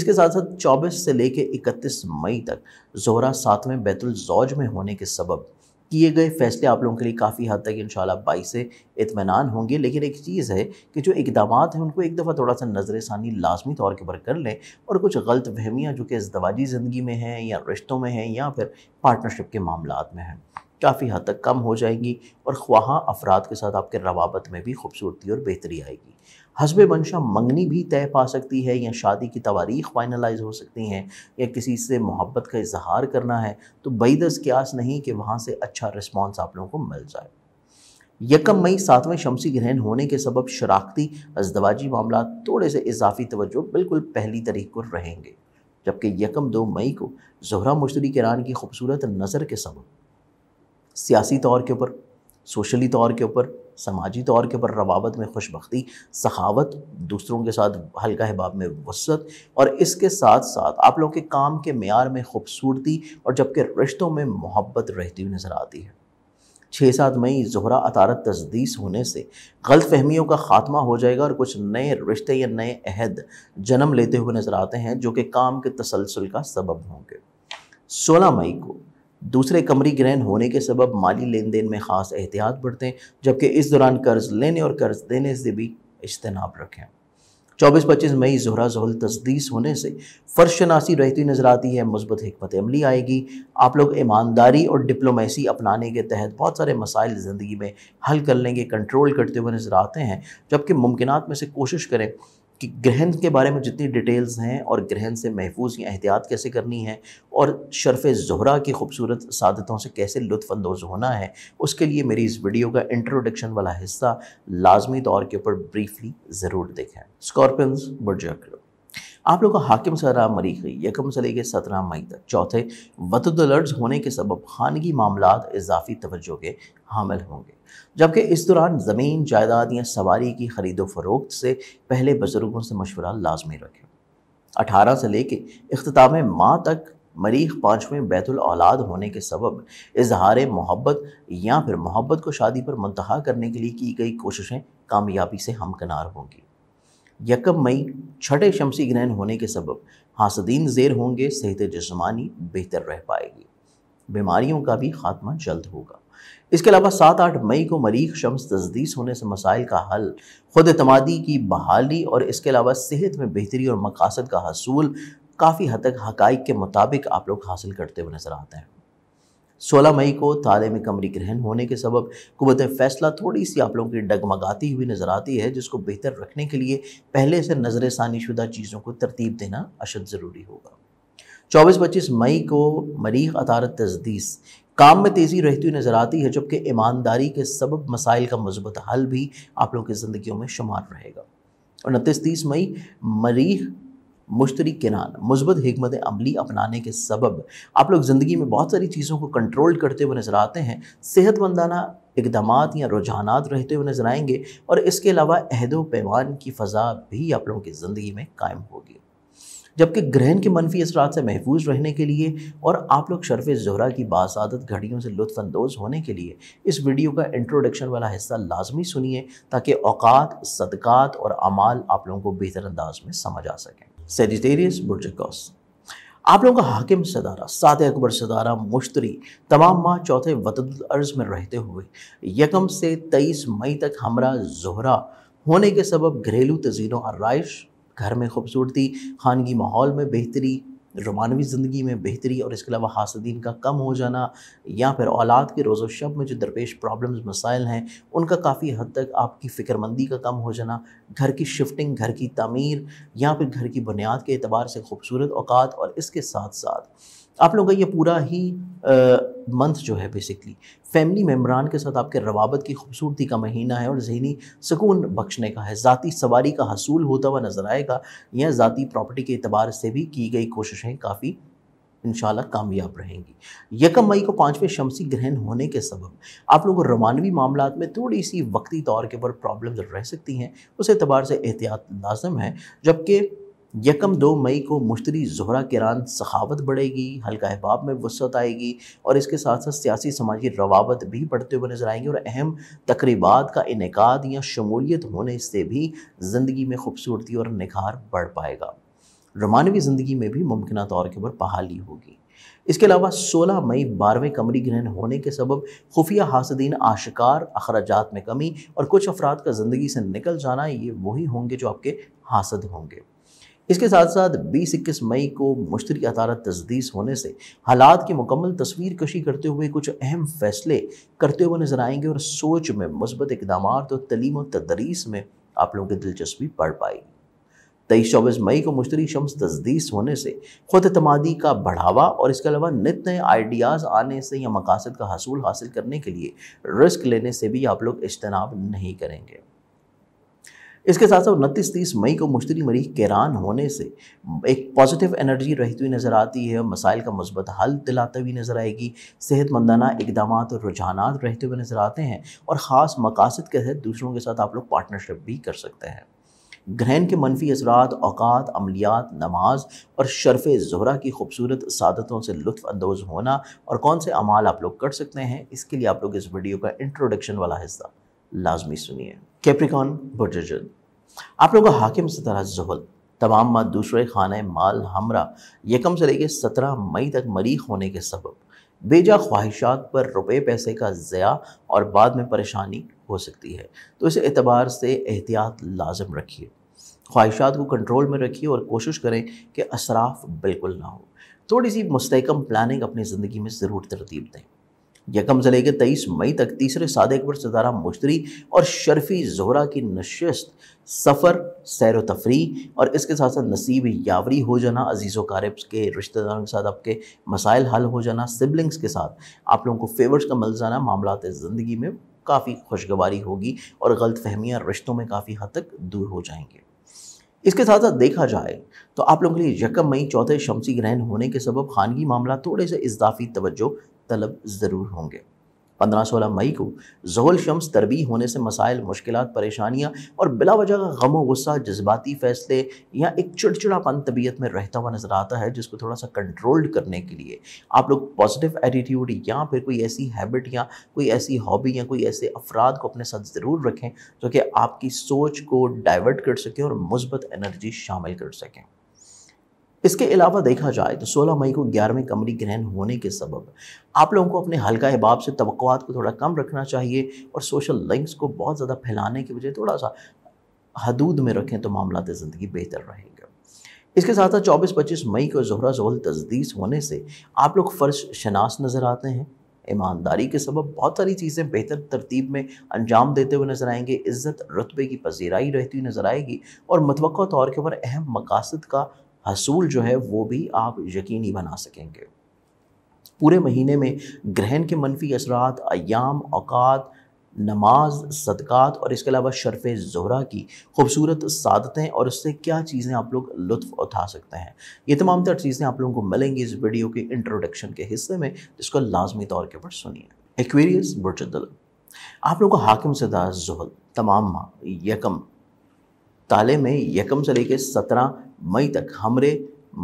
इसके साथ साथ चौबीस से लेकर इकतीस मई तक जहरा सातवें बैतुलजौज में होने के सबब किए गए फैसले आप लोगों के लिए काफ़ी हद तक इन बाईस से इतमान होंगे लेकिन एक चीज़ है कि जो इकदाम हैं उनको एक दफ़ा थोड़ा सा नजर षानी लाजमी तौर के ऊपर कर लें और कुछ गलत वहमियाँ जो कि अजदवाजी ज़िंदगी में हैं या रिश्तों में हैं या फिर पार्टनरशिप के मामला में हैं काफ़ी हद तक कम हो जाएंगी और ख्वाह अफराद के साथ आपके रवाबत में भी खूबसूरती और बेहतरी आएगी हसब मंशा मंगनी भी तय पा सकती है या शादी की तवारीख फाइनलाइज हो सकती हैं या किसी से मोहब्बत का इजहार करना है तो बईदस क्यास नहीं कि वहाँ से अच्छा रिस्पॉन्स आप लोगों को मिल जाए यकम मई सातवें शमसी ग्रहण होने के सबब शराखती अजदवाजी मामला थोड़े से इजाफी तवज्जो बिल्कुल पहली तरीक को रहेंगे जबकि यकम दो मई को जहरा मुश्तरी किरान की खूबसूरत नज़र के सबब सियासी तौर के ऊपर सोशली तौर के ऊपर समाजी तौर के पर रवाबत में खुशबी सखावत दूसरों के साथ हल्का हिबाब में वसत और इसके साथ साथ आप लोग के काम के मैार में खूबसूरती और जबकि रिश्तों में मोहब्बत रहती हुई नज़र आती है छः सात मई जहरा अतारत तजदीस होने से गलत फहमियों का ख़ात्मा हो जाएगा और कुछ नए रिश्ते या नए अहद जन्म लेते हुए नज़र आते हैं जो कि काम के तसलसल का सबब होंगे सोलह मई को दूसरे कमरी ग्रहण होने के सबब माली लेन देन में ख़ास एहतियात बरतें जबकि इस दौरान कर्ज़ लेने और कर्ज़ देने से भी इज्तनाब रखें चौबीस पच्चीस मई जहरा जहल तस्दीस होने से फ़र्श शनासी रहती नज़र आती है मुस्बत हमत अमली आएगी आप लोग ईमानदारी और डिप्लोमेसी अपनाने के तहत बहुत सारे मसाइल ज़िंदगी में हल कर लेंगे कंट्रोल करते हुए नज़र आते हैं जबकि मुमकिन में से कोशिश करें कि ग्रहण के बारे में जितनी डिटेल्स हैं और ग्रहण से महफूज या एहतियात कैसे करनी है और शरफ़ जहरा की खूबसूरत सादतों से कैसे लुफानंदोज़ होना है उसके लिए मेरी इस वीडियो का इंट्रोडक्शन वाला हिस्सा लाजमी तौर के ऊपर ब्रीफली ज़रूर देखें स्कॉर्पियंस बुरजाकड़ो आप लोग का हाकिम सरा मरीखी यकम से लेकर सत्रह मई तक चौथे वतदलर्ज होने के सबब खानगी मामला इजाफी तवज्जो के हामिल होंगे जबकि इस दौरान ज़मीन जायदाद या सवारी की खरीदो फरोख्त से पहले बुज़ुर्गों से मशवरा लाजमी रखें अठारह से लेकर अख्ताम माह तक मरीख पाँचवें बैतुल औलाद होने के सबब इजहार मोहब्बत या फिर मोहब्बत को शादी पर मुंतहा करने के लिए की गई कोशिशें कामयाबी से हमकनार होंगी यकम मई छठे शमसी ग्रहण होने के सबब हासदीन जेर होंगे सेहत जिसमानी बेहतर रह पाएगी बीमारियों का भी खात्मा जल्द होगा इसके अलावा सात आठ मई को मरीख शम्स तजदीस होने से मसाइल का हल खुद अतमादी की बहाली और इसके अलावा सेहत में बेहतरी और मकासद का हसूल काफ़ी हद तक हक़ के मुताबिक आप लोग हासिल करते हुए नज़र आते हैं 16 मई को में कमरी ग्रहण होने के सबब कुत फैसला थोड़ी सी आप लोगों की डगमगाती हुई नज़र आती है जिसको बेहतर रखने के लिए पहले से नज़र षानी शुदा चीज़ों को तरतीब देना अशद ज़रूरी होगा चौबीस पच्चीस मई को मरीख अतारत तजदीस काम में तेज़ी रहती हुई नज़र आती है जबकि ईमानदारी के सबब मसाइल का मजबूत हल भी आप लोगों की ज़िंदगी में शुमार रहेगा उनतीस तीस मई मरीख मुश्तरी किनान मुस्बत हमत अमली अपनाने के सबब आप लोग ज़िंदगी में बहुत सारी चीज़ों को कंट्रोल करते हुए नज़र आते हैं सेहतमंदाना इकदाम या रुझाना रहते हुए नज़र आएंगे और इसके अलावा अहद पैमान की फ़ा भी आप लोगों की ज़िंदगी में कायम होगी जबकि ग्रहण के मनफी असरा से महफूज रहने के लिए और आप लोग शरफ़ जहरा की बासादत घड़ियों से लुफानंदोज़ होने के लिए इस वीडियो का इंट्रोडक्शन वाला हिस्सा लाजमी सुनिए ताकि औकात सदक़ात और अमाल आप लोगों को बेहतर अंदाज में समझ आ सकें सेजिटेरियस बुर्जकॉस आप लोगों का हाकिम सदारा सात अकबर सदारा मुश्तरी तमाम माह चौथे वतद अर्ज में रहते हुए यकम से तेईस मई तक हमरा जोहरा होने के सबब घरेलू तजीरों और घर में खूबसूरती खानगी माहौल में बेहतरी रोमानवी ज़िंदगी में बेहतरी और इसके अलावा हासदीन का कम हो जाना या फिर औलाद के रोज़ शब में जो दरपेश प्रॉब्लम्स मसाइल हैं उनका काफ़ी हद तक आपकी फ़िक्रमंदी का कम हो जाना घर की शिफ्टिंग घर की तमीर या फिर घर की बुनियाद के अतबार से खूबसूरत अवकात और इसके साथ साथ आप लोगों का ये पूरा ही मंथ जो है बेसिकली फैमिली मेम्बरान के साथ आपके रवाबत की खूबसूरती का महीना है और जहनी सुकून बख्शने का है ज़ाती सवारी का हसूल होता हुआ नज़र आएगा या ज़ाती प्रॉपर्टी के अतबार से भी की गई कोशिशें काफ़ी इन कामयाब रहेंगी यकम मई को पाँचवें शमसी ग्रहण होने के सबब आप लोगों को रवानवी मामला में थोड़ी सी वक्ती तौर के ऊपर प्रॉब्लम्स रह सकती हैं उस एतबार से एहतियात लाजम है जबकि यकम दो मई को मुश्तरी जहरा किरान सखावत बढ़ेगी हल्का अहबाब में वसत आएगी और इसके साथ साथ सियासी समाजी रवाबत भी बढ़ते हुए नजर आएंगे और अहम तकरीबा का इनका या शमूलियत होने से भी ज़िंदगी में खूबसूरती और निखार बढ़ पाएगा रोमानवी ज़िंदगी में भी मुमकिन तौर के ऊपर बहाली होगी इसके अलावा 16 मई बारहवें कमरी ग्रहण होने के सबब खुफिया हासदीन आशिकार अखराज में कमी और कुछ अफराद का ज़िंदगी से निकल जाना ये वही होंगे जो आपके हासद होंगे इसके साथ साथ बीस इक्कीस मई को मुश्तरी अदालत तजदीस होने से हालात की मुकम्मल तस्वीर कशी करते हुए कुछ अहम फैसले करते हुए नजर आएंगे और सोच में मस्बत इकदाम और तलीम और तदरीस में आप लोगों की दिलचस्पी बढ़ पाएगी तेईस चौबीस मई को मुश्तरी शम्स तजदीस होने से खुद अतमादी का बढ़ावा और इसके अलावा नित नए आइडियाज़ आने से या मकासद का हसूल हासिल करने के लिए रिस्क लेने से भी आप लोग इज्तनाब नहीं करेंगे इसके साथ साथ उनतीस तीस मई को मुश्तरी मरीज कैरान होने से एक पॉजिटिव एनर्जी रहती हुई नज़र आती है मसाइल का मस्बत हल दिलाती हुई नज़र आएगी सेहतमंदाना इकदाम और रुझान रहते हुए नज़र आते हैं और ख़ास मकासद के तहत दूसरों के साथ आप लोग पार्टनरशिप भी कर सकते हैं ग्रहण के मनफी असरात अवकात अमलियात नमाज और शरफ़ जहरा की खूबसूरत सादतों से लुफानंदोज़ होना और कौन से अमाल आप लोग कर सकते हैं इसके लिए आप लोग इस वीडियो का इंट्रोडक्शन वाला हिस्सा लाजमी सुनिए कैप्रिकॉन बुजर्जन आप लोगों का हाकिम सतरा जहल तमाम मत दूसरे खाना माल हमरा यकम से लेके सत्रह मई तक मरीख होने के सबब बेजा ख्वाहिशात पर रुपये पैसे का ज़या और बाद में परेशानी हो सकती है तो इस एतबार से एहतियात लाजम रखिए ख्वाहिशात को कंट्रोल में रखिए और कोशिश करें कि असराफ बिल्कुल ना हो थोड़ी सी मुस्तकम प्लानिंग अपनी ज़िंदगी में ज़रूर तरतीब दें यकम से लेकर तेईस मई तक तीसरे सादक पर सतारा मुश्तरी और शर्फी जोहरा की नशस्त सफ़र सैर तफरी और इसके साथ साथ नसीब यावरी हो जाना अजीज़ कारब्स के रिश्तेदारों के साथ आपके मसाइल हल हो जाना सिबलिंग्स के साथ आप लोगों को फेवर्स का मिल जाना मामला ज़िंदगी में काफ़ी खुशगवारी होगी और गलत फहमियाँ रिश्तों में काफ़ी हद तक दूर हो जाएंगे इसके साथ साथ देखा जाए तो आप लोगों के लिए यकम मई चौथे शमसी ग्रहण होने के सबब खानगी मामला थोड़े से इजाफी तवज्जो तलब ज़रूर होंगे पंद्रह सोलह मई को जहल शम्स तरबी होने से मसाइल मुश्किल परेशानियाँ और बिला वजह गम व गुस्सा जज्बाती फ़ैसले या एक चिड़चिड़ापन तबीयत में रहता हुआ नज़र आता है जिसको थोड़ा सा कंट्रोल्ड करने के लिए आप लोग पॉजिटिव एटीट्यूड या फिर कोई ऐसी हैबिट या कोई ऐसी हॉबी या कोई ऐसे अफराद को अपने साथ ज़रूर रखें जो कि आपकी सोच को डाइवर्ट कर सकें और मुस्बत एनर्जी शामिल कर सकें इसके अलावा देखा जाए तो 16 मई को ग्यारहवें कमरी ग्रहण होने के सबब आप लोगों को अपने हल्का अहबाब से तो को थोड़ा कम रखना चाहिए और सोशल लिंक्स को बहुत ज़्यादा फैलाने की वजह थोड़ा सा हदूद में रखें तो मामला ज़िंदगी बेहतर रहेंगे इसके साथ साथ चौबीस पच्चीस मई को जहरा जहल तजदीस होने से आप लोग फ़र्श शनास नज़र आते हैं ईमानदारी के सबब बहुत सारी चीज़ें बेहतर तरतीब में अंजाम देते हुए नज़र आएंगे इज़्ज़त रतबे की पजीराई रहती हुई नज़र आएगी और मतवक़़ा तौर के ऊपर अहम मकासद का हसूल जो है वो भी आप यकीनी बना सकेंगे पूरे महीने में ग्रहण के मनफी असरात अयाम अवकात नमाज सदक़ात और इसके अलावा शरफ़ जहरा की खूबसूरत सादतें और उससे क्या चीज़ें आप लोग लुत्फ़ उठा सकते हैं ये तमाम तर चीज़ें आप लोगों को मिलेंगी इस वीडियो के इंट्रोडक्शन के हिस्से में जिसको लाजमी तौर के ऊपर सुनिए एक्वेरियस बुरजदल आप लोगों को हाकिम सदा जहल तमाम यकम ताले में यकम से लेकर सत्रह मई तक हमरे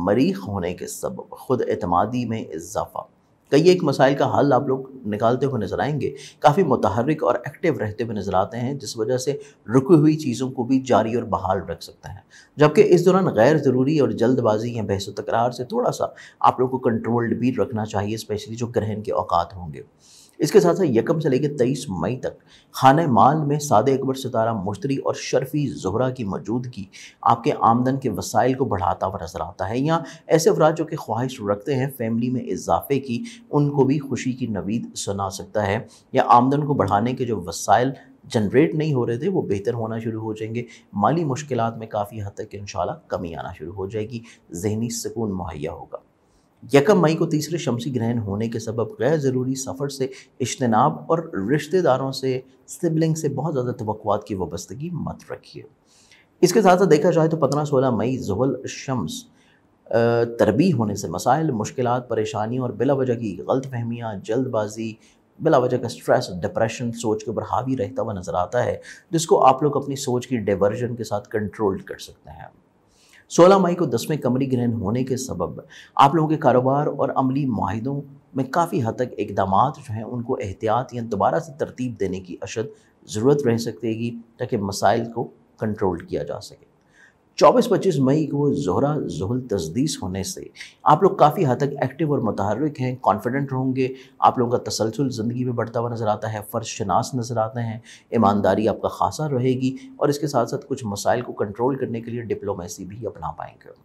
मरीख होने के सबब ख़ुद अतमादी में इजाफा कई एक मसाइल का हल आप लोग निकालते हुए नज़र आएंगे काफ़ी मतहरक और एक्टिव रहते हुए नज़र आते हैं जिस वजह से रुकी हुई चीज़ों को भी जारी और बहाल रख सकते हैं जबकि इस दौरान गैर ज़रूरी और जल्दबाजी या बहस तकरार से थोड़ा सा आप लोग को कंट्रोल्ड भी रखना चाहिए स्पेशली जो ग्रहण के अवकात होंगे इसके साथ साथ यकम से लेकर तेईस मई तक खान माल में सादे अकबर सितारा मुश्तरी और शर्फी जहरा की मौजूदगी आपके आमदन के वसाइल को बढ़ाता हुआ नजर आता है या ऐसे अफराज जो कि ख्वाहिश रखते हैं फैमिली में इजाफे की उनको भी खुशी की नवीद सुना सकता है या आमदन को बढ़ाने के जो वसाइल जनरेट नहीं हो रहे थे वो बेहतर होना शुरू हो जाएंगे माली मुश्किल में काफ़ी हद तक इन कमी आना शुरू हो जाएगी जहनी सुकून मुहैया होगा यकम मई को तीसरे शमसी ग्रहण होने के सबब गैर ज़रूरी सफ़र से इजतनाब और रिश्तेदारों से सिबलिंग से बहुत ज़्यादा तवक़ात की वाबस्तगी मत रखिए इसके साथ साथ देखा जाए तो पंद्रह सोलह मई जहल शम्स तरबी होने से मसाइल मुश्किल परेशानियों और बिला वजह की गलत फहमियाँ जल्दबाजी बिला वजह का स्ट्रेस डिप्रेशन सोच के ऊपर हावी रहता हुआ नज़र आता है जिसको आप लोग अपनी सोच की डिवर्जन के साथ कंट्रोल कर सकते हैं 16 मई को दसवें कमरी ग्रहण होने के सबब आप लोगों के कारोबार और अमली माहिदों में काफ़ी हद तक इकदाम जो हैं उनको एहतियात या दोबारा से तरतीब देने की अशद ज़रूरत रह सकेगी ताकि मसाइल को कंट्रोल किया जा सके चौबीस पच्चीस मई को जोहरा जहल तजदीस होने से आप लोग काफ़ी हद तक एक्टिव और मतहरक हैं कॉन्फिडेंट होंगे आप लोगों का तसलसल ज़िंदगी में बढ़ता हुआ नज़र आता है फ़र्श शनास नज़र आते हैं ईमानदारी आपका खासा रहेगी और इसके साथ साथ कुछ मसाइल को कंट्रोल करने के लिए डिप्लोमेसी भी अपना पाएंगे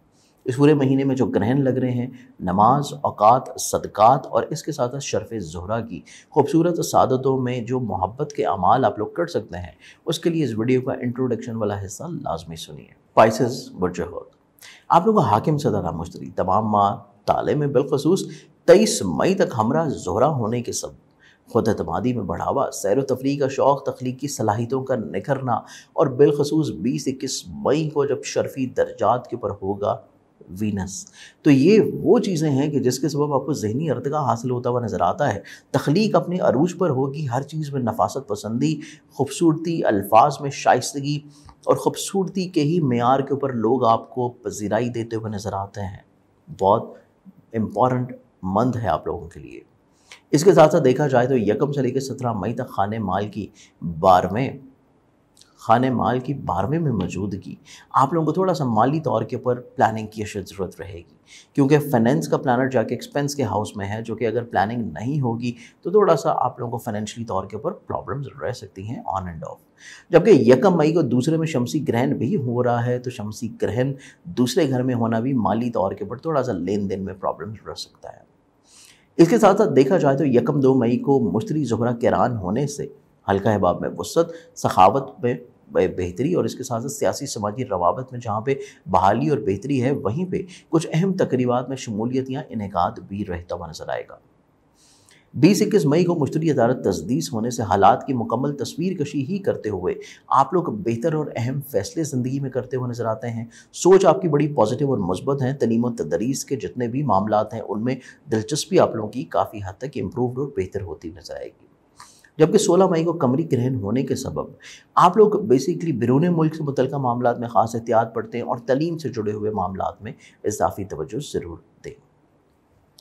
इस पूरे महीने में जो ग्रहण लग रहे हैं नमाज अवकात सदक़ात और इसके साथ साथ शरफ़ जहरा की खूबसूरत सादतों में जो मोहब्बत के अमाल आप लोग कर सकते हैं उसके लिए इस वीडियो का इंट्रोडक्शन वाला हिस्सा लाजमी सुनिए पाइसेस बुरजहद आप लोग हाकिम सदारा मुश्तरी तमाम माह ताले में बिलखसूस तेईस मई तक हमरा जहरा होने के सब खुद अतमादी में बढ़ावा सैर तफरी का शौक़ तख्लीकी सलाहितों का निखरना और बिलखसूस बीस इक्कीस मई को जब शर्फी दर्जात के ऊपर होगा वीनस तो ये वो चीज़ें हैं कि जिसके सबब आपको जहनी अर्तगा हासिल होता हुआ नज़र आता है तख्लीक अपने अरूज पर होगी हर चीज़ में नफासत पसंदी खूबसूरती अल्फाज में शाइस्तगी और ख़ूबसूरती के ही मैार के ऊपर लोग आपको पजीराई देते हुए नज़र आते हैं बहुत इम्पॉर्टेंट मंद है आप लोगों के लिए इसके साथ साथ देखा जाए तो यकम से लेकर सत्रह मई तक खाने माल की में खान माल की बारहवें में मौजूदगी आप लोगों को थोड़ा सा माली तौर के ऊपर प्लानिंग की ज़रूरत रहेगी क्योंकि फाइनेंस का प्लानर जाके एक्सपेंस के हाउस में है जो कि अगर प्लानिंग नहीं होगी तो थोड़ा सा आप लोगों को फाइनेंशियली तौर के ऊपर प्रॉब्लम्स रह सकती हैं ऑन एंड ऑफ जबकि यकम मई को दूसरे में शमसी ग्रहण भी हो रहा है तो शमसी ग्रहण दूसरे घर में होना भी माली तौर के ऊपर थोड़ा सा लेन देन में प्रॉब्लम रह सकता है इसके साथ साथ देखा जाए तो यकम दो मई को मुश्तरी जहरा किरान होने से हल्का अहबाब में वसत सखावत में बेहतरी और इसके साथ साथ सियासी समाजी रवाबत में जहाँ पे बहाली और बेहतरी है वहीं पे कुछ अहम तकरीबा में शमूलियत या इनका भी रहता हुआ नजर आएगा बीस इक्कीस मई को मुश्तरी अदालत तस्दीस होने से हालात की मुकम्मल तस्वीर कशी ही करते हुए आप लोग बेहतर और अहम फैसले ज़िंदगी में करते हुए नज़र आते हैं सोच आपकी बड़ी पॉजिटिव और मजबत हैं तलीम तदरीस के जितने भी मामला हैं उनमें दिलचस्पी आप लोगों की काफ़ी हद तक इम्प्रूवड और बेहतर होती नज़र आएगी जबकि 16 मई को कमरी ग्रहण होने के सबब आप लोग बेसिकली बिरून मुल्क से मुतल मामला में ख़ास एहतियात पढ़ते हैं और तलीम से जुड़े हुए मामला में इजाफी तोज्जो ज़रूर दें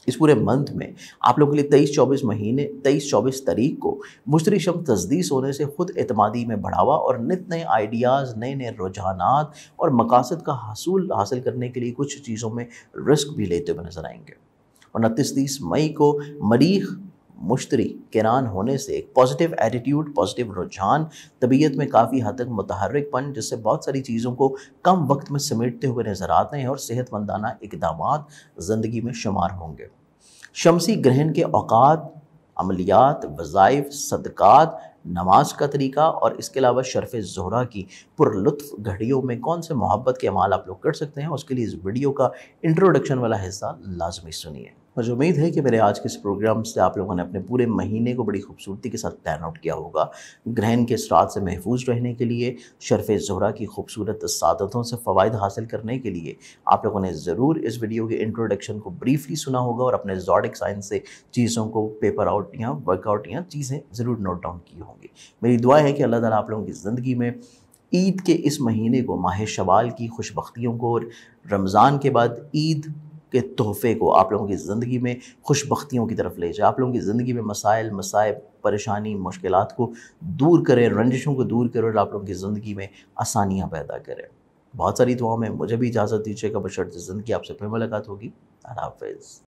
इस पूरे मंथ में आप लोगों के लिए तेईस चौबीस महीने तेईस चौबीस तारीख को मुश्तरी शम तजदीस होने से खुद अतमादी में बढ़ावा और नित नए आइडियाज़ नए नए रुझान और मकासद का हसूल हासिल करने के लिए कुछ चीज़ों में रिस्क भी लेते हुए नज़र आएंगे उनतीस तीस मई को मरीख मुश्तरी किरान होने से एक पॉजिटिव एटीट्यूड पॉजिटिव रुझान तबीयत में काफ़ी हद तक मतहरकपन जिससे बहुत सारी चीज़ों को कम वक्त में समेटते हुए नज़र आते हैं और सेहतमंदाना इकदाम ज़िंदगी में शुमार होंगे शमसी ग्रहण के अवात अमलियात वज़ाइफ सदक़ात नमाज का तरीका और इसके अलावा शरफ़ जहरा की पुरुफ घड़ियों में कौन से मोहब्बत के अमाल आप लोग कर सकते हैं उसके लिए इस वीडियो का इंट्रोडक्शन वाला हिस्सा लाजमी सुनिए मुझे उम्मीद है कि मेरे आज के इस प्रोग्राम से आप लोगों ने अपने पूरे महीने को बड़ी खूबसूरती के साथ प्लान आउट किया होगा ग्रहण के रात से महफूज रहने के लिए शरफ़ जहरा की खूबसूरत सादतों से फ़वाद हासिल करने के लिए आप लोगों ने ज़रूर इस वीडियो के इंट्रोडक्शन को ब्रीफली सुना होगा और अपने जॉडिक साइंस से चीज़ों को पेपर आउट या वर्कआउट या चीज़ें ज़रूर नोट डाउन की होंगी मेरी दुआ है कि अल्लाह ताली आप लोगों की ज़िंदगी में ईद के इस महीने को माह शवाल की खुशबियों को और रमज़ान के बाद ईद के तोहफे को आप लोगों की ज़िंदगी में खुशबियों की तरफ ले जाए आप लोगों की ज़िंदगी में मसाइल मसाइब परेशानी मुश्किल को दूर करें रंजिशों को दूर करें और आप लोगों की ज़िंदगी में आसानियाँ पैदा करें बहुत सारी दुआओं में मुझे भी इजाज़त दीजिएगा बशर्त ज़िंदगी आपसे फिर मुलाकात होगी हाफ